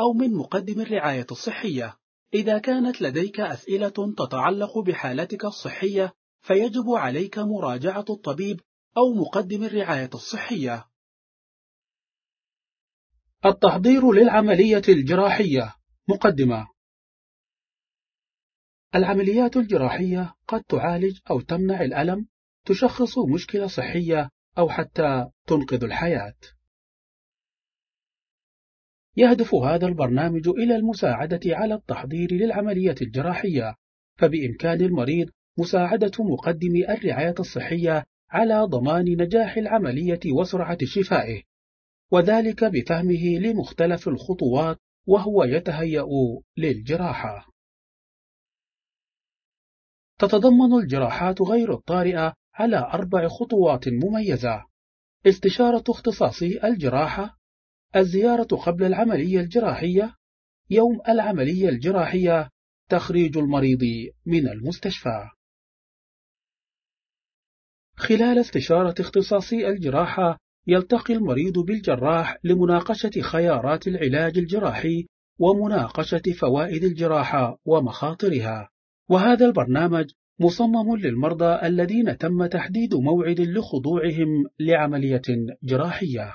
أو من مقدم الرعاية الصحية. إذا كانت لديك أسئلة تتعلق بحالتك الصحية، فيجب عليك مراجعة الطبيب أو مقدم الرعاية الصحية. التحضير للعملية الجراحية مقدمة العمليات الجراحية قد تعالج أو تمنع الألم، تشخص مشكلة صحية أو حتى تنقذ الحياة. يهدف هذا البرنامج إلى المساعدة على التحضير للعملية الجراحية فبإمكان المريض مساعدة مقدم الرعاية الصحية على ضمان نجاح العملية وسرعة شفائه وذلك بفهمه لمختلف الخطوات وهو يتهيأ للجراحة تتضمن الجراحات غير الطارئة على أربع خطوات مميزة استشارة اختصاصي الجراحة الزيارة قبل العملية الجراحية يوم العملية الجراحية تخريج المريض من المستشفى خلال استشارة اختصاصي الجراحة يلتقي المريض بالجراح لمناقشة خيارات العلاج الجراحي ومناقشة فوائد الجراحة ومخاطرها وهذا البرنامج مصمم للمرضى الذين تم تحديد موعد لخضوعهم لعملية جراحية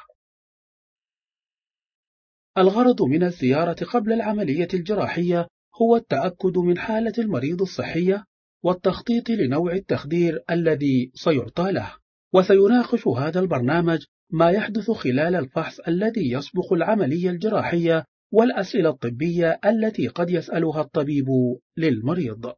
الغرض من الزيارة قبل العملية الجراحية هو التأكد من حالة المريض الصحية والتخطيط لنوع التخدير الذي سيعطى له وسيناقش هذا البرنامج ما يحدث خلال الفحص الذي يسبق العملية الجراحية والأسئلة الطبية التي قد يسألها الطبيب للمريض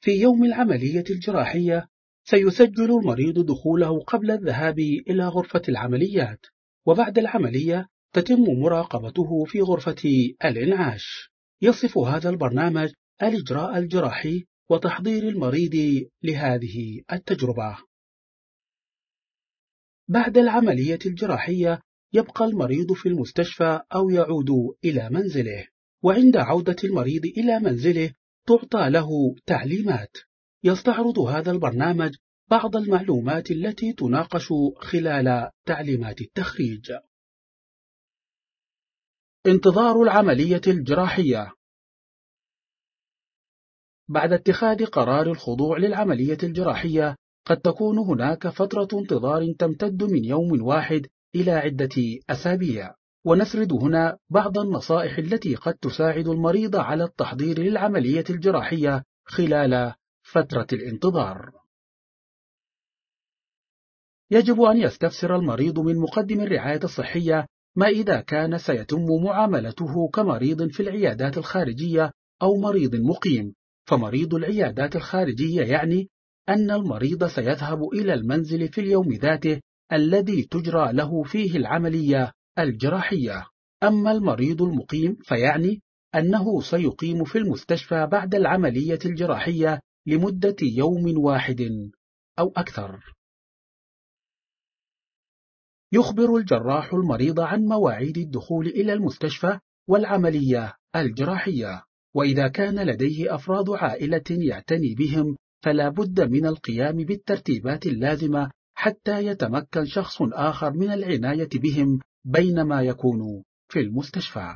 في يوم العملية الجراحية سيسجل المريض دخوله قبل الذهاب إلى غرفة العمليات وبعد العملية تتم مراقبته في غرفة الإنعاش يصف هذا البرنامج الإجراء الجراحي وتحضير المريض لهذه التجربة بعد العملية الجراحية يبقى المريض في المستشفى أو يعود إلى منزله وعند عودة المريض إلى منزله تعطى له تعليمات يستعرض هذا البرنامج بعض المعلومات التي تناقش خلال تعليمات التخريج انتظار العملية الجراحية بعد اتخاذ قرار الخضوع للعملية الجراحية قد تكون هناك فترة انتظار تمتد من يوم واحد إلى عدة أسابيع ونسرد هنا بعض النصائح التي قد تساعد المريض على التحضير للعملية الجراحية خلال فترة الانتظار يجب أن يستفسر المريض من مقدم الرعاية الصحية ما إذا كان سيتم معاملته كمريض في العيادات الخارجية أو مريض مقيم فمريض العيادات الخارجية يعني أن المريض سيذهب إلى المنزل في اليوم ذاته الذي تجرى له فيه العملية الجراحية أما المريض المقيم فيعني أنه سيقيم في المستشفى بعد العملية الجراحية لمدة يوم واحد أو أكثر يخبر الجراح المريض عن مواعيد الدخول إلى المستشفى والعملية الجراحية وإذا كان لديه أفراد عائلة يعتني بهم فلا بد من القيام بالترتيبات اللازمة حتى يتمكن شخص آخر من العناية بهم بينما يكون في المستشفى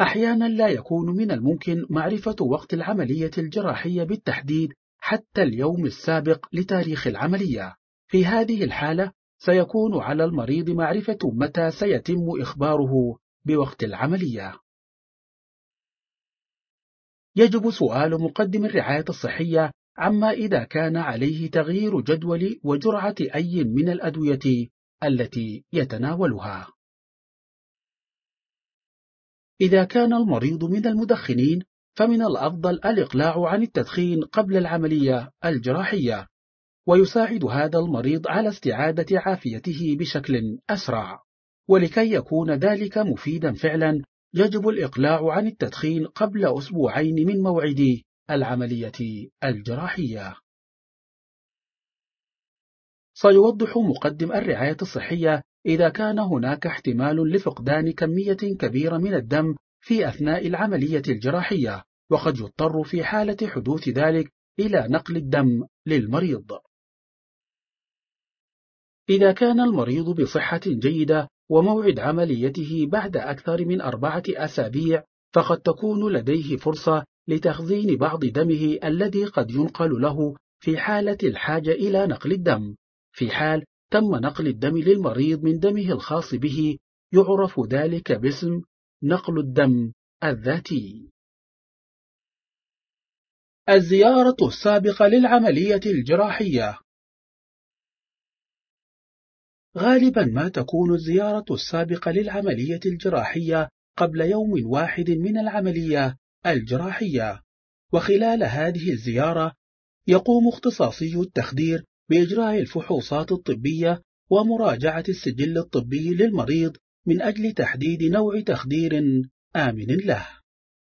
أحيانا لا يكون من الممكن معرفة وقت العملية الجراحية بالتحديد حتى اليوم السابق لتاريخ العملية في هذه الحالة سيكون على المريض معرفة متى سيتم إخباره بوقت العملية يجب سؤال مقدم الرعاية الصحية عما إذا كان عليه تغيير جدول وجرعة أي من الأدوية التي يتناولها إذا كان المريض من المدخنين فمن الأفضل الإقلاع عن التدخين قبل العملية الجراحية ويساعد هذا المريض على استعادة عافيته بشكل أسرع ولكي يكون ذلك مفيدا فعلا يجب الإقلاع عن التدخين قبل أسبوعين من موعد العملية الجراحية سيوضح مقدم الرعاية الصحية إذا كان هناك احتمال لفقدان كمية كبيرة من الدم في أثناء العملية الجراحية وقد يضطر في حالة حدوث ذلك إلى نقل الدم للمريض إذا كان المريض بصحة جيدة وموعد عمليته بعد أكثر من أربعة أسابيع فقد تكون لديه فرصة لتخزين بعض دمه الذي قد ينقل له في حالة الحاجة إلى نقل الدم في حال تم نقل الدم للمريض من دمه الخاص به يعرف ذلك باسم نقل الدم الذاتي الزيارة السابقة للعملية الجراحية غالبا ما تكون الزيارة السابقة للعملية الجراحية قبل يوم واحد من العملية الجراحية وخلال هذه الزيارة يقوم اختصاصي التخدير بإجراء الفحوصات الطبية ومراجعة السجل الطبي للمريض من أجل تحديد نوع تخدير آمن له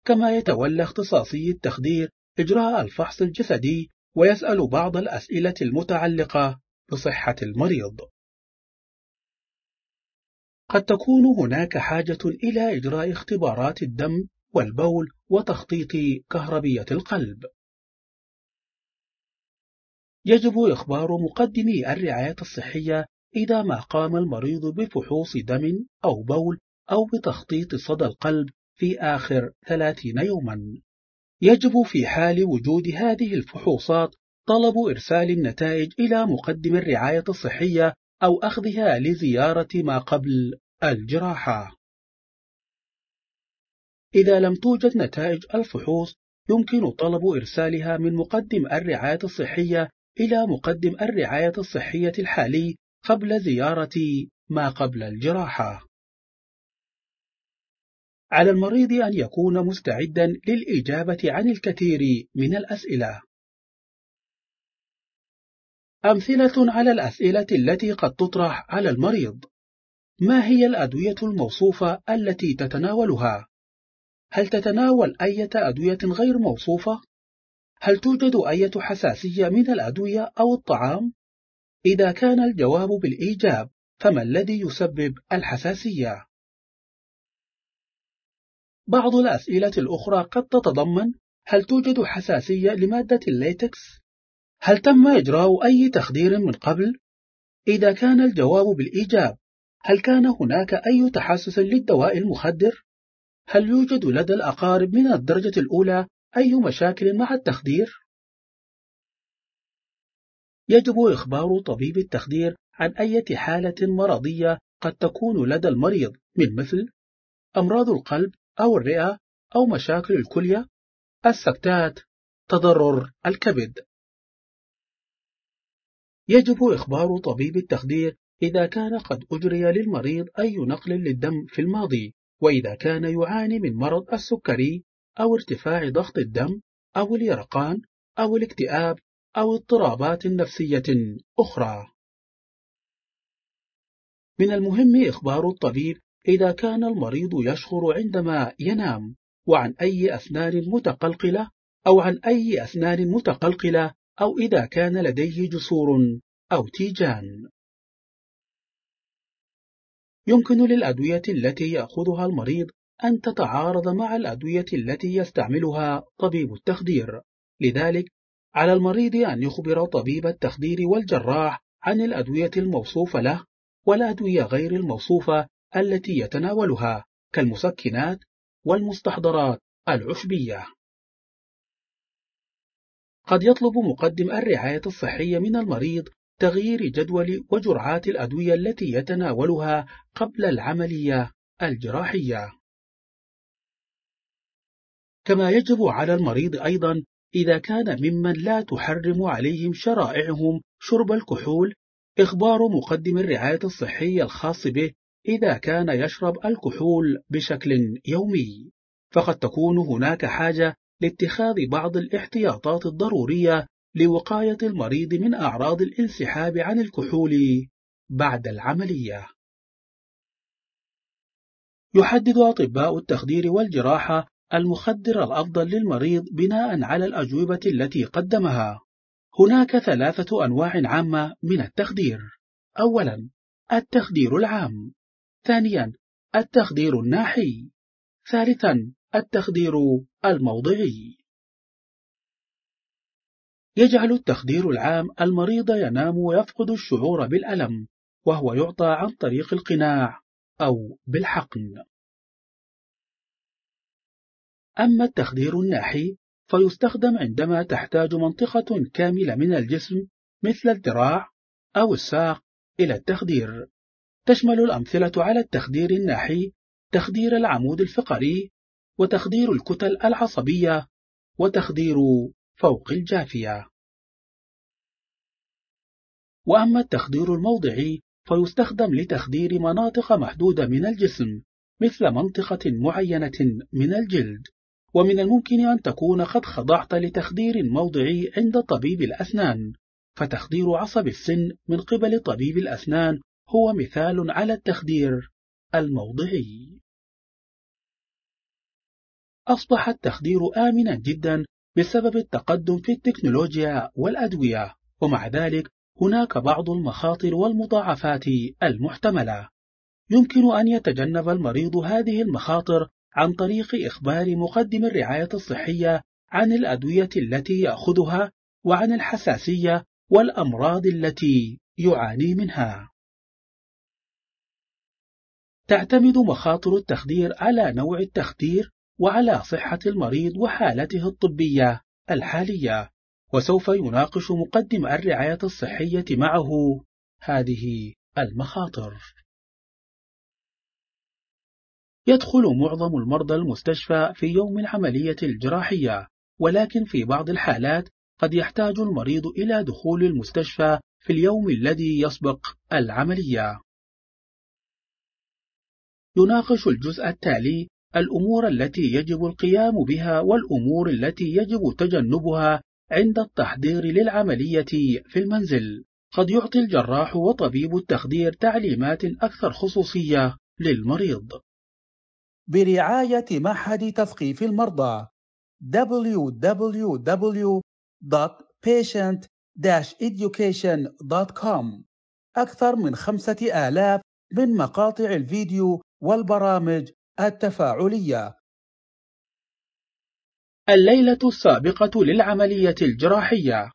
كما يتولى اختصاصي التخدير إجراء الفحص الجسدي ويسأل بعض الأسئلة المتعلقة بصحة المريض قد تكون هناك حاجة إلى إجراء اختبارات الدم والبول وتخطيط كهربية القلب يجب إخبار مقدمي الرعاية الصحية إذا ما قام المريض بفحوص دم أو بول أو بتخطيط صدى القلب في آخر 30 يوما يجب في حال وجود هذه الفحوصات طلب إرسال النتائج إلى مقدم الرعاية الصحية أو أخذها لزيارة ما قبل الجراحة إذا لم توجد نتائج الفحوص يمكن طلب إرسالها من مقدم الرعاية الصحية إلى مقدم الرعاية الصحية الحالي قبل زيارة ما قبل الجراحة. على المريض أن يكون مستعدا للإجابة عن الكثير من الأسئلة. أمثلة على الأسئلة التي قد تطرح على المريض ما هي الأدوية الموصوفة التي تتناولها؟ هل تتناول أية أدوية غير موصوفة؟ هل توجد أية حساسية من الأدوية أو الطعام؟ إذا كان الجواب بالإيجاب، فما الذي يسبب الحساسية؟ بعض الأسئلة الأخرى قد تتضمن: هل توجد حساسية لمادة الليتكس؟ هل تم إجراء أي تخدير من قبل؟ إذا كان الجواب بالإيجاب، هل كان هناك أي تحسس للدواء المخدر؟ هل يوجد لدى الأقارب من الدرجة الأولى أي مشاكل مع التخدير؟ يجب إخبار طبيب التخدير عن أي حالة مرضية قد تكون لدى المريض من مثل أمراض القلب أو الرئة أو مشاكل الكلية، السكتات، تضرر الكبد. يجب إخبار طبيب التخدير إذا كان قد أجري للمريض أي نقل للدم في الماضي وإذا كان يعاني من مرض السكري أو ارتفاع ضغط الدم أو اليرقان أو الاكتئاب أو اضطرابات نفسية أخرى. من المهم إخبار الطبيب إذا كان المريض يشخر عندما ينام وعن أي أسنان متقلقلة أو عن أي أسنان متقلقلة أو إذا كان لديه جسور أو تيجان. يمكن للأدوية التي يأخذها المريض أن تتعارض مع الأدوية التي يستعملها طبيب التخدير لذلك على المريض أن يخبر طبيب التخدير والجراح عن الأدوية الموصوفة له والأدوية غير الموصوفة التي يتناولها كالمسكنات والمستحضرات العشبية قد يطلب مقدم الرعاية الصحية من المريض تغيير جدول وجرعات الأدوية التي يتناولها قبل العملية الجراحية. كما يجب على المريض أيضًا إذا كان ممن لا تحرم عليهم شرائعهم شرب الكحول إخبار مقدم الرعاية الصحية الخاص به إذا كان يشرب الكحول بشكل يومي، فقد تكون هناك حاجة لاتخاذ بعض الاحتياطات الضرورية لوقاية المريض من أعراض الانسحاب عن الكحول بعد العملية. يحدد أطباء التخدير والجراحة المخدر الأفضل للمريض بناء على الأجوبة التي قدمها. هناك ثلاثة أنواع عامة من التخدير. أولاً: التخدير العام. ثانياً: التخدير الناحي. ثالثاً: التخدير الموضعي. يجعل التخدير العام المريض ينام ويفقد الشعور بالألم وهو يعطى عن طريق القناع أو بالحقن أما التخدير الناحي فيستخدم عندما تحتاج منطقة كاملة من الجسم مثل الذراع أو الساق إلى التخدير تشمل الأمثلة على التخدير الناحي تخدير العمود الفقري وتخدير الكتل العصبية وتخدير فوق الجافية وأما التخدير الموضعي فيستخدم لتخدير مناطق محدودة من الجسم مثل منطقة معينة من الجلد ومن الممكن أن تكون قد خضعت لتخدير موضعي عند طبيب الأسنان فتخدير عصب السن من قبل طبيب الأسنان هو مثال على التخدير الموضعي أصبح التخدير آمنا جدا بسبب التقدم في التكنولوجيا والأدوية ومع ذلك هناك بعض المخاطر والمضاعفات المحتملة يمكن أن يتجنب المريض هذه المخاطر عن طريق إخبار مقدم الرعاية الصحية عن الأدوية التي يأخذها وعن الحساسية والأمراض التي يعاني منها تعتمد مخاطر التخدير على نوع التخدير وعلى صحة المريض وحالته الطبية الحالية وسوف يناقش مقدم الرعاية الصحية معه هذه المخاطر يدخل معظم المرضى المستشفى في يوم العملية الجراحية ولكن في بعض الحالات قد يحتاج المريض إلى دخول المستشفى في اليوم الذي يسبق العملية يناقش الجزء التالي الأمور التي يجب القيام بها والأمور التي يجب تجنبها عند التحضير للعملية في المنزل قد يعطي الجراح وطبيب التخدير تعليمات أكثر خصوصية للمريض برعاية معهد تثقيف المرضى www.patient-education.com أكثر من خمسة آلاف من مقاطع الفيديو والبرامج التفاعلية الليلة السابقة للعملية الجراحية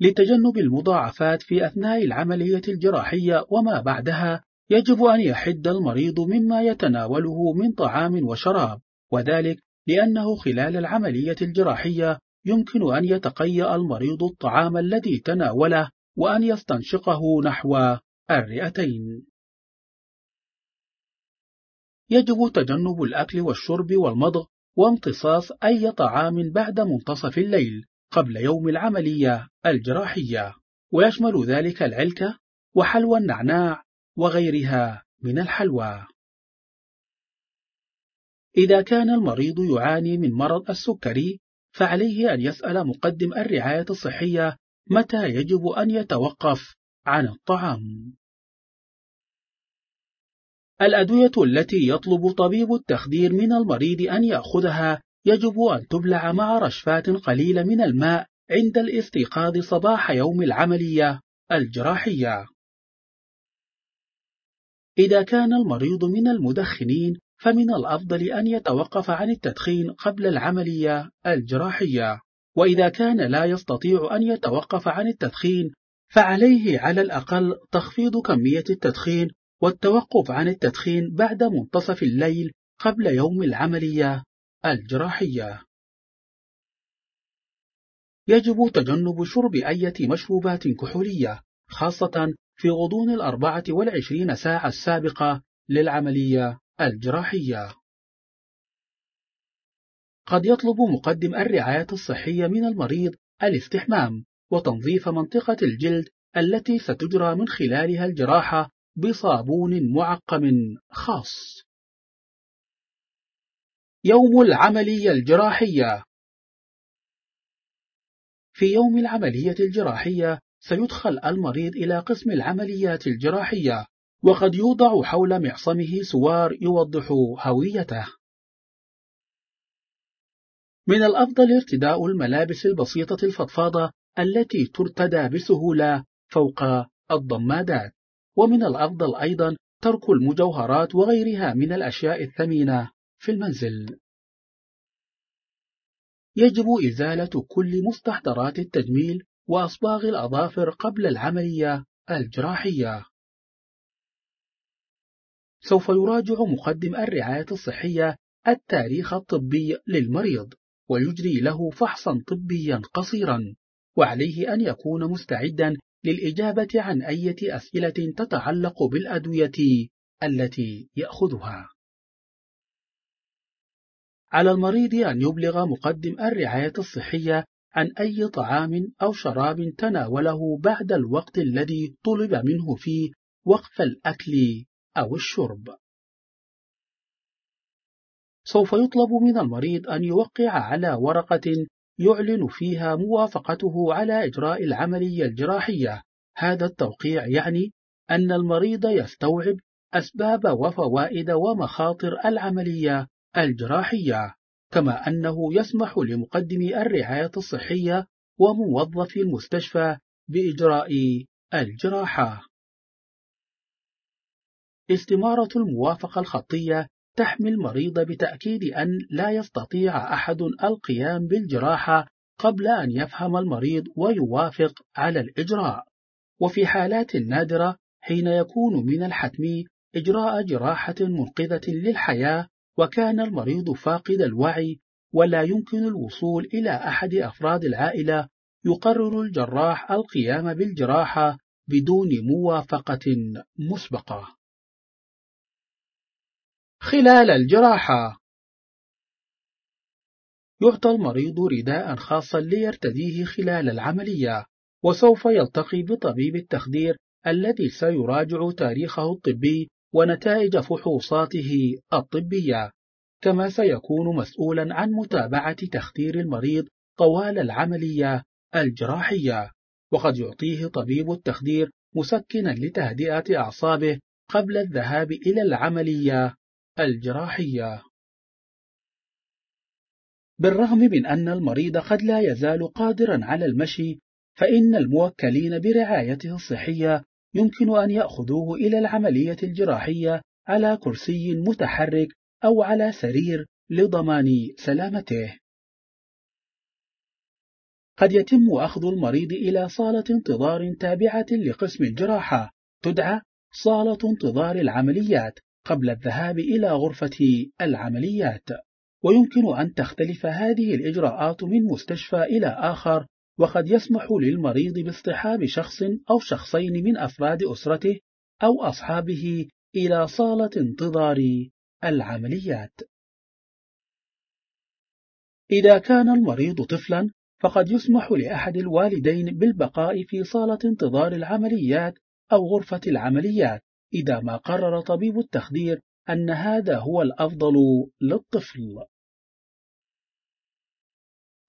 لتجنب المضاعفات في أثناء العملية الجراحية وما بعدها يجب أن يحد المريض مما يتناوله من طعام وشراب وذلك لأنه خلال العملية الجراحية يمكن أن يتقيأ المريض الطعام الذي تناوله وأن يستنشقه نحو الرئتين يجب تجنب الأكل والشرب والمضغ وامتصاص أي طعام بعد منتصف الليل قبل يوم العملية الجراحية ويشمل ذلك العلكة وحلوى النعناع وغيرها من الحلوى إذا كان المريض يعاني من مرض السكري فعليه أن يسأل مقدم الرعاية الصحية متى يجب أن يتوقف عن الطعام الأدوية التي يطلب طبيب التخدير من المريض أن يأخذها يجب أن تبلع مع رشفات قليلة من الماء عند الاستيقاظ صباح يوم العملية الجراحية. إذا كان المريض من المدخنين فمن الأفضل أن يتوقف عن التدخين قبل العملية الجراحية، وإذا كان لا يستطيع أن يتوقف عن التدخين فعليه على الأقل تخفيض كمية التدخين والتوقف عن التدخين بعد منتصف الليل قبل يوم العملية الجراحية. يجب تجنب شرب أي مشروبات كحولية خاصة في غضون الأربعة والعشرين ساعة السابقة للعملية الجراحية. قد يطلب مقدم الرعاية الصحية من المريض الاستحمام وتنظيف منطقة الجلد التي ستجرى من خلالها الجراحة بصابون معقم خاص يوم العملية الجراحية في يوم العملية الجراحية سيدخل المريض إلى قسم العمليات الجراحية وقد يوضع حول معصمه سوار يوضح هويته من الأفضل ارتداء الملابس البسيطة الفضفاضة التي ترتدى بسهولة فوق الضمادات ومن الأفضل أيضا ترك المجوهرات وغيرها من الأشياء الثمينة في المنزل يجب إزالة كل مستحضرات التجميل وأصباغ الأظافر قبل العملية الجراحية سوف يراجع مقدم الرعاية الصحية التاريخ الطبي للمريض ويجري له فحصا طبيا قصيرا وعليه أن يكون مستعدا للإجابة عن أي أسئلة تتعلق بالأدوية التي يأخذها. على المريض أن يبلغ مقدم الرعاية الصحية عن أي طعام أو شراب تناوله بعد الوقت الذي طلب منه فيه وقف الأكل أو الشرب. سوف يطلب من المريض أن يوقع على ورقة يعلن فيها موافقته على إجراء العملية الجراحية هذا التوقيع يعني أن المريض يستوعب أسباب وفوائد ومخاطر العملية الجراحية كما أنه يسمح لمقدمي الرعاية الصحية وموظفي المستشفى بإجراء الجراحة استمارة الموافقة الخطية تحمي المريض بتأكيد أن لا يستطيع أحد القيام بالجراحة قبل أن يفهم المريض ويوافق على الإجراء، وفي حالات نادرة حين يكون من الحتمي إجراء جراحة منقذة للحياة وكان المريض فاقد الوعي ولا يمكن الوصول إلى أحد أفراد العائلة يقرر الجراح القيام بالجراحة بدون موافقة مسبقة خلال الجراحة يعطى المريض رداء خاصا ليرتديه خلال العملية وسوف يلتقي بطبيب التخدير الذي سيراجع تاريخه الطبي ونتائج فحوصاته الطبية كما سيكون مسؤولا عن متابعة تخدير المريض طوال العملية الجراحية وقد يعطيه طبيب التخدير مسكنا لتهدئة أعصابه قبل الذهاب إلى العملية الجراحية بالرغم من أن المريض قد لا يزال قادرا على المشي فإن الموكلين برعايته الصحية يمكن أن يأخذوه إلى العملية الجراحية على كرسي متحرك أو على سرير لضمان سلامته قد يتم أخذ المريض إلى صالة انتظار تابعة لقسم الجراحة تدعى صالة انتظار العمليات قبل الذهاب إلى غرفة العمليات ويمكن أن تختلف هذه الإجراءات من مستشفى إلى آخر وقد يسمح للمريض باصطحاب شخص أو شخصين من أفراد أسرته أو أصحابه إلى صالة انتظار العمليات إذا كان المريض طفلا فقد يسمح لأحد الوالدين بالبقاء في صالة انتظار العمليات أو غرفة العمليات إذا ما قرر طبيب التخدير أن هذا هو الأفضل للطفل.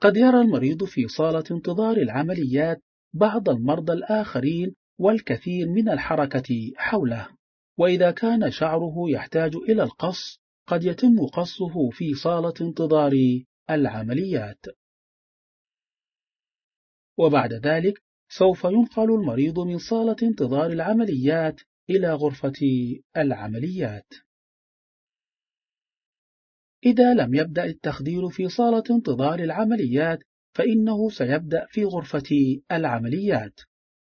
قد يرى المريض في صالة انتظار العمليات بعض المرضى الآخرين والكثير من الحركة حوله، وإذا كان شعره يحتاج إلى القص، قد يتم قصه في صالة انتظار العمليات. وبعد ذلك سوف ينقل المريض من صالة انتظار العمليات إلى غرفة العمليات إذا لم يبدأ التخدير في صالة انتظار العمليات فإنه سيبدأ في غرفة العمليات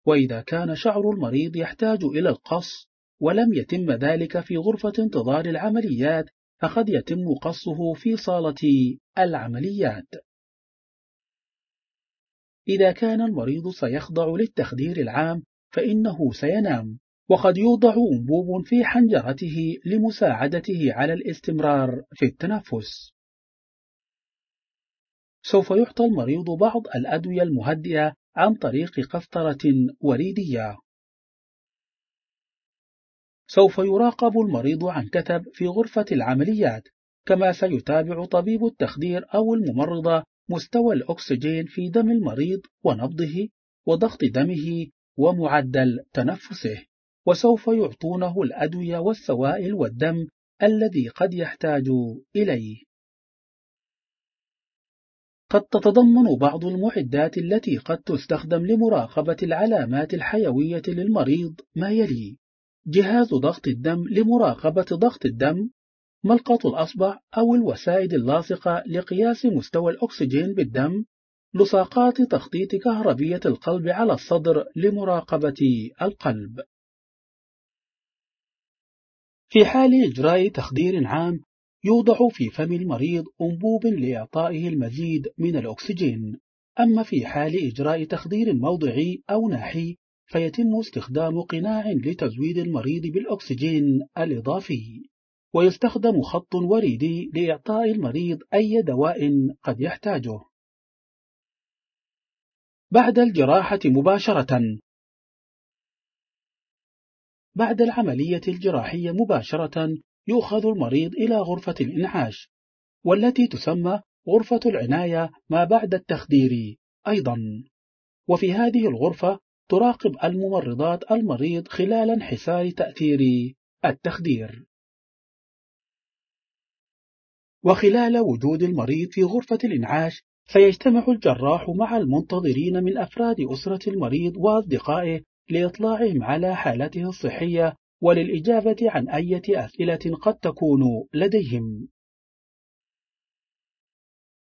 وإذا كان شعر المريض يحتاج إلى القص ولم يتم ذلك في غرفة انتظار العمليات فقد يتم قصه في صالة العمليات إذا كان المريض سيخضع للتخدير العام فإنه سينام وقد يوضع أنبوب في حنجرته لمساعدته على الاستمرار في التنفس سوف يعطى المريض بعض الأدوية المهدئة عن طريق قسطرة وريدية سوف يراقب المريض عن كثب في غرفة العمليات كما سيتابع طبيب التخدير أو الممرضة مستوى الأكسجين في دم المريض ونبضه وضغط دمه ومعدل تنفسه وسوف يعطونه الأدوية والسوائل والدم الذي قد يحتاج إليه. قد تتضمن بعض المعدات التي قد تستخدم لمراقبة العلامات الحيوية للمريض ما يلي: جهاز ضغط الدم لمراقبة ضغط الدم، ملقط الأصبع أو الوسائد اللاصقة لقياس مستوى الأكسجين بالدم، لصاقات تخطيط كهربية القلب على الصدر لمراقبة القلب. في حال إجراء تخدير عام يوضع في فم المريض أنبوب لإعطائه المزيد من الأكسجين أما في حال إجراء تخدير موضعي أو ناحي فيتم استخدام قناع لتزويد المريض بالأكسجين الإضافي ويستخدم خط وريدي لإعطاء المريض أي دواء قد يحتاجه بعد الجراحة مباشرة بعد العملية الجراحية مباشرة يؤخذ المريض إلى غرفة الإنعاش والتي تسمى غرفة العناية ما بعد التخدير أيضا وفي هذه الغرفة تراقب الممرضات المريض خلال انحسار تأثير التخدير وخلال وجود المريض في غرفة الإنعاش سيجتمع الجراح مع المنتظرين من أفراد أسرة المريض وأصدقائه لإطلاعهم على حالته الصحية وللإجابة عن أي أسئلة قد تكون لديهم.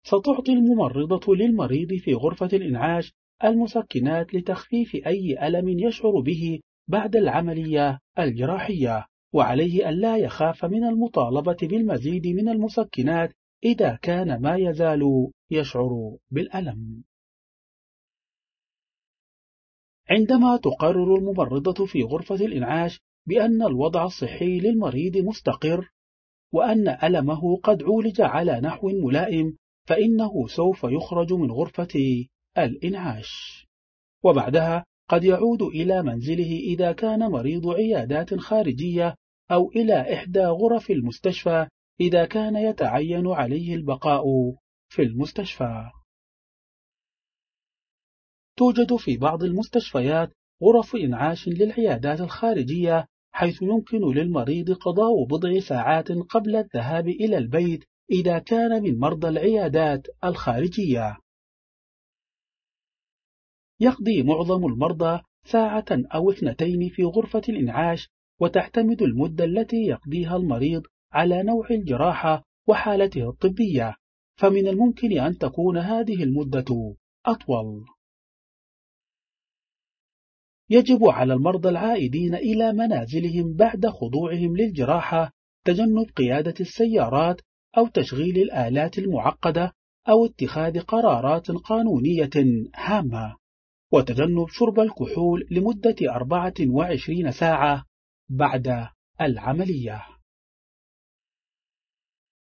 ستعطي الممرضة للمريض في غرفة الإنعاش المسكنات لتخفيف أي ألم يشعر به بعد العملية الجراحية، وعليه ألا يخاف من المطالبة بالمزيد من المسكنات إذا كان ما يزال يشعر بالألم. عندما تقرر الممرضة في غرفة الإنعاش بأن الوضع الصحي للمريض مستقر وأن ألمه قد عولج على نحو ملائم فإنه سوف يخرج من غرفة الإنعاش وبعدها قد يعود إلى منزله إذا كان مريض عيادات خارجية أو إلى إحدى غرف المستشفى إذا كان يتعين عليه البقاء في المستشفى توجد في بعض المستشفيات غرف إنعاش للعيادات الخارجية حيث يمكن للمريض قضاء بضع ساعات قبل الذهاب إلى البيت إذا كان من مرضى العيادات الخارجية. يقضي معظم المرضى ساعة أو اثنتين في غرفة الإنعاش وتعتمد المدة التي يقضيها المريض على نوع الجراحة وحالته الطبية، فمن الممكن أن تكون هذه المدة أطول. يجب على المرضى العائدين إلى منازلهم بعد خضوعهم للجراحة تجنب قيادة السيارات أو تشغيل الآلات المعقدة أو اتخاذ قرارات قانونية هامة وتجنب شرب الكحول لمدة 24 ساعة بعد العملية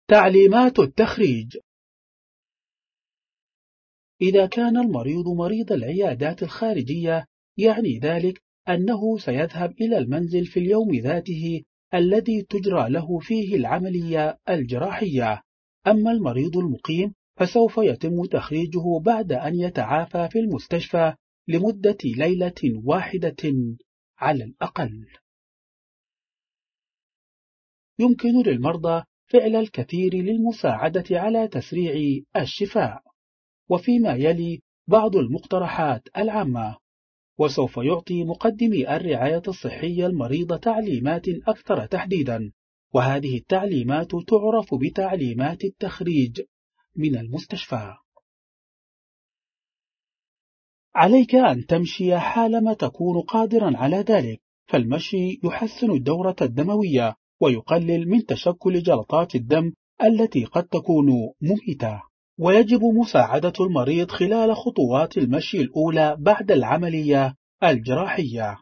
تعليمات التخريج إذا كان المريض مريض العيادات الخارجية يعني ذلك أنه سيذهب إلى المنزل في اليوم ذاته الذي تجرى له فيه العملية الجراحية أما المريض المقيم فسوف يتم تخريجه بعد أن يتعافى في المستشفى لمدة ليلة واحدة على الأقل يمكن للمرضى فعل الكثير للمساعدة على تسريع الشفاء وفيما يلي بعض المقترحات العامة وسوف يعطي مقدمي الرعاية الصحية المريضة تعليمات أكثر تحديدا وهذه التعليمات تعرف بتعليمات التخريج من المستشفى عليك أن تمشي حالما تكون قادرا على ذلك فالمشي يحسن الدورة الدموية ويقلل من تشكل جلطات الدم التي قد تكون مميتة ويجب مساعدة المريض خلال خطوات المشي الأولى بعد العملية الجراحية.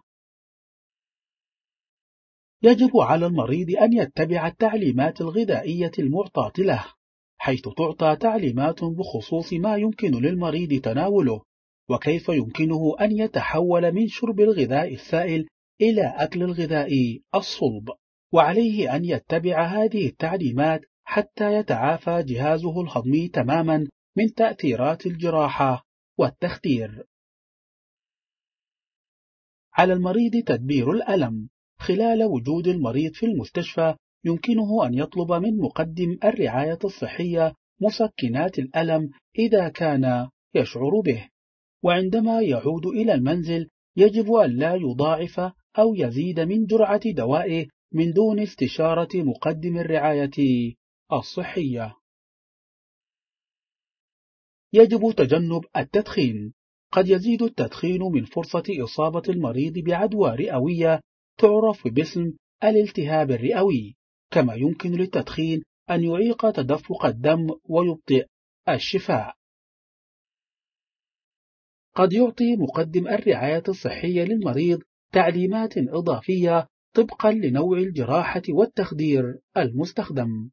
يجب على المريض أن يتبع التعليمات الغذائية المعطاة له، حيث تعطى تعليمات بخصوص ما يمكن للمريض تناوله، وكيف يمكنه أن يتحول من شرب الغذاء السائل إلى أكل الغذاء الصلب، وعليه أن يتبع هذه التعليمات حتى يتعافى جهازه الهضمي تماما من تأثيرات الجراحة والتخدير. على المريض تدبير الألم خلال وجود المريض في المستشفى يمكنه أن يطلب من مقدم الرعاية الصحية مسكنات الألم إذا كان يشعر به وعندما يعود إلى المنزل يجب أن لا يضاعف أو يزيد من جرعة دوائه من دون استشارة مقدم الرعاية الصحية يجب تجنب التدخين قد يزيد التدخين من فرصة إصابة المريض بعدوى رئوية تعرف باسم الالتهاب الرئوي كما يمكن للتدخين أن يعيق تدفق الدم ويبطئ الشفاء قد يعطي مقدم الرعاية الصحية للمريض تعليمات إضافية طبقا لنوع الجراحة والتخدير المستخدم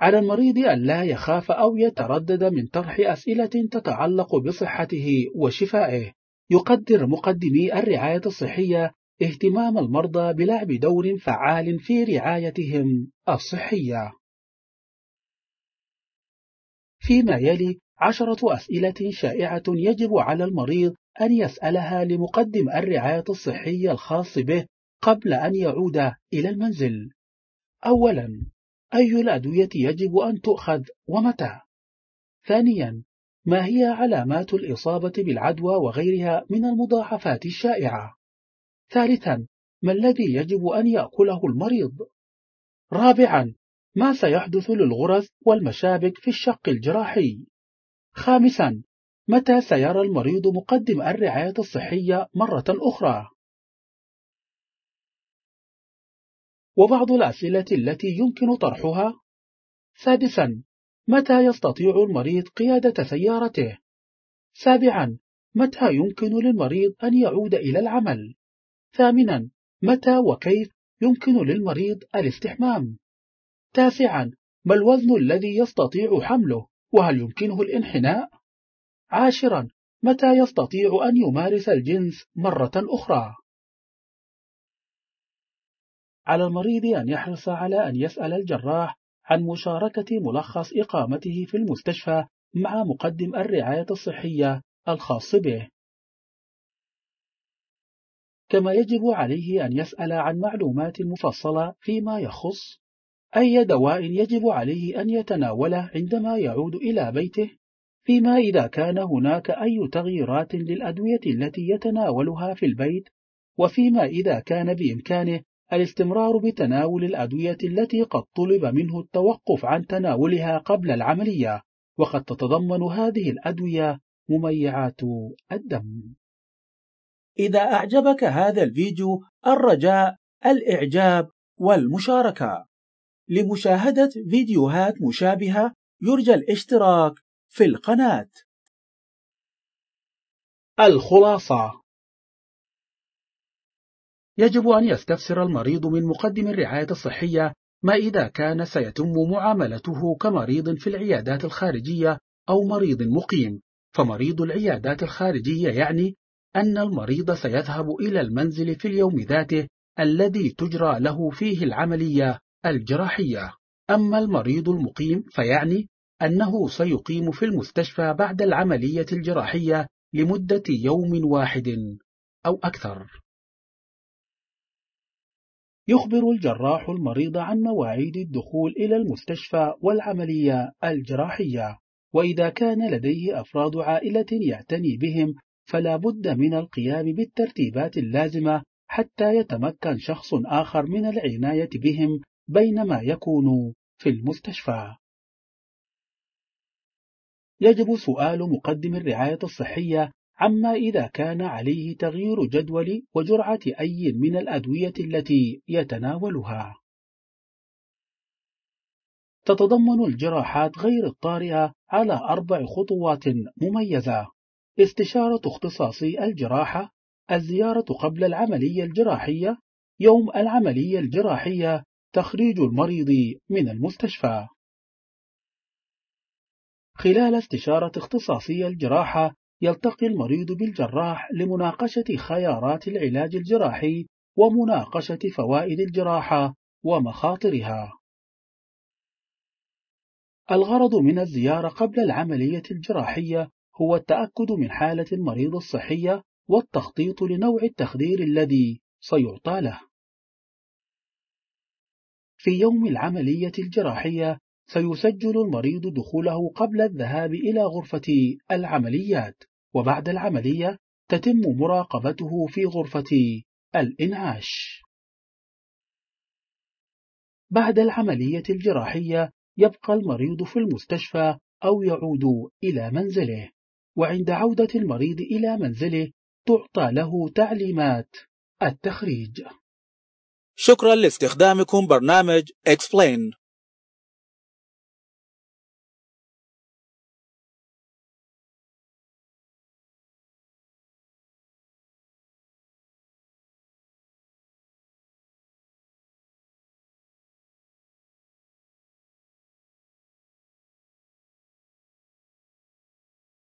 على المريض أن لا يخاف أو يتردد من طرح أسئلة تتعلق بصحته وشفائه يقدر مقدمي الرعاية الصحية اهتمام المرضى بلعب دور فعال في رعايتهم الصحية فيما يلي عشرة أسئلة شائعة يجب على المريض أن يسألها لمقدم الرعاية الصحية الخاص به قبل أن يعود إلى المنزل أولا أي الأدوية يجب أن تؤخذ ومتى؟ ثانيا ما هي علامات الإصابة بالعدوى وغيرها من المضاعفات الشائعة؟ ثالثا ما الذي يجب أن يأكله المريض؟ رابعا ما سيحدث للغرز والمشابك في الشق الجراحي؟ خامسا متى سيرى المريض مقدم الرعاية الصحية مرة أخرى؟ وبعض الأسئلة التي يمكن طرحها سادسا متى يستطيع المريض قيادة سيارته سابعا متى يمكن للمريض أن يعود إلى العمل ثامنا متى وكيف يمكن للمريض الاستحمام تاسعا ما الوزن الذي يستطيع حمله وهل يمكنه الانحناء عاشرا متى يستطيع أن يمارس الجنس مرة أخرى على المريض أن يحرص على أن يسأل الجراح عن مشاركة ملخص إقامته في المستشفى مع مقدم الرعاية الصحية الخاص به. كما يجب عليه أن يسأل عن معلومات مفصلة فيما يخص أي دواء يجب عليه أن يتناوله عندما يعود إلى بيته، فيما إذا كان هناك أي تغييرات للأدوية التي يتناولها في البيت، وفيما إذا كان بإمكانه الاستمرار بتناول الأدوية التي قد طلب منه التوقف عن تناولها قبل العملية وقد تتضمن هذه الأدوية مميعات الدم إذا أعجبك هذا الفيديو الرجاء الإعجاب والمشاركة لمشاهدة فيديوهات مشابهة يرجى الاشتراك في القناة الخلاصة يجب أن يستفسر المريض من مقدم الرعاية الصحية ما إذا كان سيتم معاملته كمريض في العيادات الخارجية أو مريض مقيم فمريض العيادات الخارجية يعني أن المريض سيذهب إلى المنزل في اليوم ذاته الذي تجرى له فيه العملية الجراحية أما المريض المقيم فيعني أنه سيقيم في المستشفى بعد العملية الجراحية لمدة يوم واحد أو أكثر يخبر الجراح المريض عن مواعيد الدخول إلى المستشفى والعملية الجراحية وإذا كان لديه أفراد عائلة يعتني بهم فلا بد من القيام بالترتيبات اللازمة حتى يتمكن شخص آخر من العناية بهم بينما يكونوا في المستشفى يجب سؤال مقدم الرعاية الصحية عما إذا كان عليه تغيير جدول وجرعة أي من الأدوية التي يتناولها. تتضمن الجراحات غير الطارئة على أربع خطوات مميزة: استشارة اختصاصي الجراحة، الزيارة قبل العملية الجراحية، يوم العملية الجراحية، تخريج المريض من المستشفى. خلال استشارة اختصاصي الجراحة يلتقي المريض بالجراح لمناقشة خيارات العلاج الجراحي ومناقشة فوائد الجراحة ومخاطرها. الغرض من الزيارة قبل العملية الجراحية هو التأكد من حالة المريض الصحية والتخطيط لنوع التخدير الذي سيعطى له. في يوم العملية الجراحية سيسجل المريض دخوله قبل الذهاب إلى غرفة العمليات وبعد العملية تتم مراقبته في غرفة الإنعاش بعد العملية الجراحية يبقى المريض في المستشفى أو يعود إلى منزله وعند عودة المريض إلى منزله تعطى له تعليمات التخريج شكرا لاستخدامكم برنامج Explain